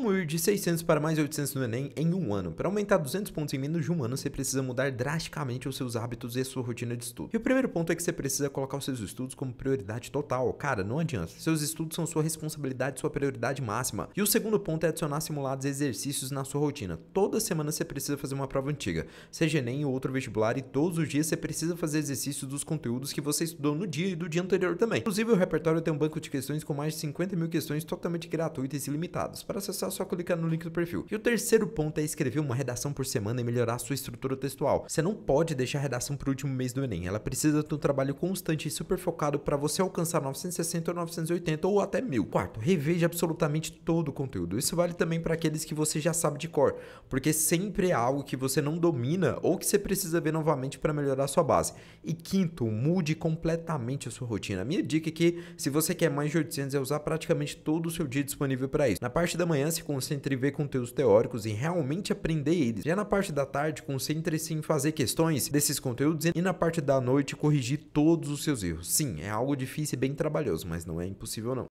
Como ir de 600 para mais 800 no Enem em um ano? Para aumentar 200 pontos em menos de um ano, você precisa mudar drasticamente os seus hábitos e sua rotina de estudo. E o primeiro ponto é que você precisa colocar os seus estudos como prioridade total. Cara, não adianta. Seus estudos são sua responsabilidade, sua prioridade máxima. E o segundo ponto é adicionar simulados e exercícios na sua rotina. Toda semana você precisa fazer uma prova antiga, seja Enem ou outro vestibular, e todos os dias você precisa fazer exercícios dos conteúdos que você estudou no dia e do dia anterior também. Inclusive, o repertório tem um banco de questões com mais de 50 mil questões totalmente gratuitas e limitadas. Para acessar acessar só clicar no link do perfil. E o terceiro ponto é escrever uma redação por semana e melhorar a sua estrutura textual. Você não pode deixar a redação para o último mês do Enem. Ela precisa de um trabalho constante e super focado para você alcançar 960 ou 980 ou até 1000. Quarto, reveja absolutamente todo o conteúdo. Isso vale também para aqueles que você já sabe de cor, porque sempre é algo que você não domina ou que você precisa ver novamente para melhorar a sua base. E quinto, mude completamente a sua rotina. A minha dica é que se você quer mais de 800 é usar praticamente todo o seu dia disponível para isso. Na parte da manhã, se concentre em ver conteúdos teóricos e realmente aprender eles. Já é na parte da tarde, concentre-se em fazer questões desses conteúdos e na parte da noite corrigir todos os seus erros. Sim, é algo difícil e bem trabalhoso, mas não é impossível não.